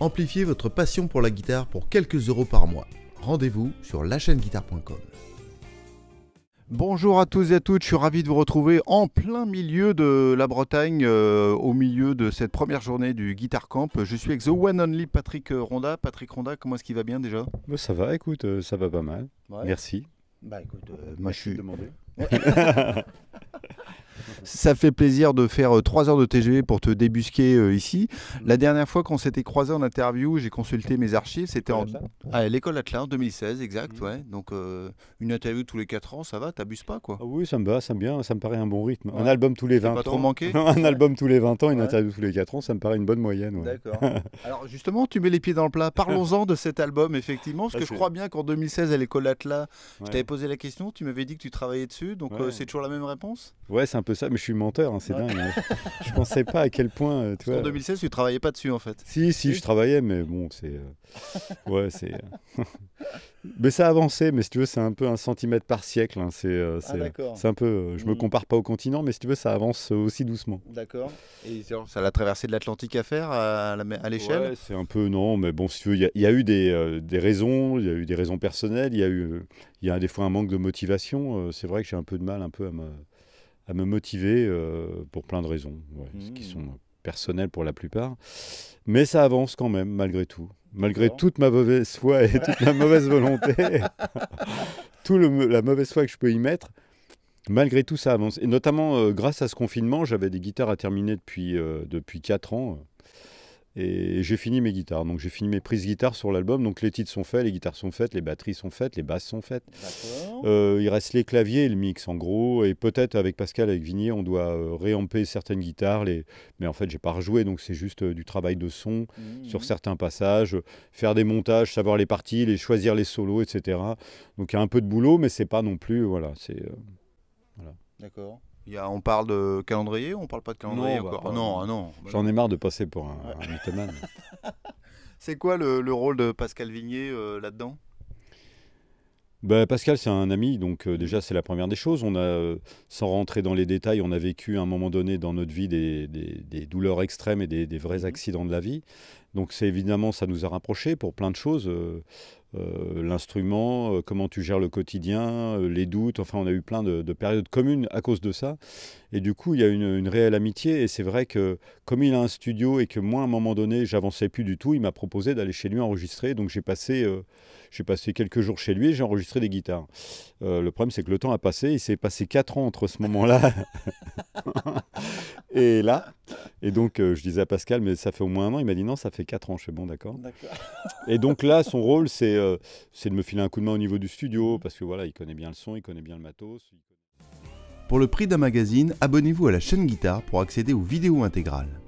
Amplifiez votre passion pour la guitare pour quelques euros par mois. Rendez-vous sur guitare.com Bonjour à tous et à toutes, je suis ravi de vous retrouver en plein milieu de la Bretagne, euh, au milieu de cette première journée du Guitar Camp. Je suis avec The One Only Patrick euh, Ronda. Patrick Ronda, comment est-ce qu'il va bien déjà bah, Ça va, écoute, euh, ça va pas mal. Merci. Bah écoute, moi je suis... Ça fait plaisir de faire euh, trois heures de TGV pour te débusquer euh, ici. La dernière fois qu'on s'était croisé en interview, j'ai consulté mes archives. C'était en... à l'école Atlas en 2016, exact. Mhm. Ouais. Donc euh, une interview tous les quatre ans, ça va, t'abuses pas quoi. Ah oui, ça me va, ça me bien, ça me paraît un bon rythme. Un album tous les 20 pas ans. trop manqué Un album tous les 20 ans, une interview tous les 4 ans, ça me paraît une bonne moyenne. D'accord. Alors justement, tu mets les pieds dans le plat. Parlons-en de cet album, effectivement, parce bah, que je crois bien qu'en 2016, à l'école Atlas, je t'avais posé la question, tu m'avais dit que tu travaillais dessus, donc c'est toujours la même réponse Ouais, c'est un peu ça, mais je suis menteur, hein, c'est dingue. Hein. je pensais pas à quel point. Euh, tu vois, en 2016, tu travaillais pas dessus en fait. Si, si, je travaillais, mais bon, c'est. Euh, ouais, c'est. Euh, mais ça avancé, mais si tu veux, c'est un peu un centimètre par siècle. Hein, ah, c'est un peu. je me mm. compare pas au continent, mais si tu veux, ça avance aussi doucement. D'accord. Et ça l'a traversée de l'Atlantique à faire à, l'échelle ouais, C'est un peu non, mais bon, si tu veux, il y, a eu des, des raisons, il y a eu des raisons personnelles, il y a eu il y a des fois un manque de motivation. c'est vrai que j'ai un peu de mal un peu à me à me motiver euh, pour plein de raisons, ouais, qui hmm. sont euh, personnelles pour la plupart. Mais ça avance quand même, malgré tout. Malgré toute ma mauvaise foi et toute ma mauvaise volonté, toute la mauvaise foi que je peux y mettre, malgré tout, ça avance. Et notamment euh, grâce à ce confinement, j'avais des guitares à terminer depuis, depuis 4 ans. Et j'ai fini mes guitares. Donc j'ai fini mes prises guitares sur l'album. Donc les titres sont faits, les guitares sont faites, les batteries sont faites, les basses sont faites. Euh, il reste les claviers et le mix en gros. Et peut-être avec Pascal, avec Vignier, on doit euh, réamper certaines guitares. Mais en fait, j'ai pas rejoué. Donc c'est juste euh, du travail de son mmh. sur certains passages, faire des montages, savoir les parties, les choisir les solos, etc. Donc il y a un peu de boulot, mais c'est pas non plus. Voilà, c'est. D'accord. Il on parle de calendrier ou on parle pas de calendrier non, encore ah Non, J'en ai marre de passer pour un, ouais. c'est quoi le, rôle de Pascal Vignier euh, là-dedans bah, Pascal, c'est un ami, donc euh, mhm. déjà c'est la première des choses. On a, sans rentrer dans les détails, on a vécu à un moment donné dans notre vie des, des, des douleurs extrêmes et des, des, vrais mhm. accidents de la vie. Donc c'est évidemment, ça nous a rapprochés pour plein de choses. Euh, euh, l'instrument, euh, comment tu gères le quotidien, les doutes. Enfin, on a eu plein de, périodes communes à cause de ça. Et du coup, il y a une, une réelle amitié. Et c'est vrai que comme il a un studio et que moi, à un moment donné, j'avançais plus du tout, il m'a proposé d'aller chez lui enregistrer. Donc j'ai passé, j'ai passé quelques jours chez lui et j'ai enregistré des guitares. le problème, c'est que le temps a passé. Il s'est passé 4 ans entre ce moment-là et là. Et donc, euh, je disais à Pascal, mais ça fait au moins un an. Il m'a dit non, ça fait quatre ans. Je fais bon, d'accord. Et donc là, son rôle, euh, c'est de me filer un coup de main au niveau du studio, mhm. parce que voilà, il connaît bien le son, il connaît bien le matos. Pour le prix d'un magazine, abonnez-vous à la chaîne Guitare pour accéder aux vidéos intégrales.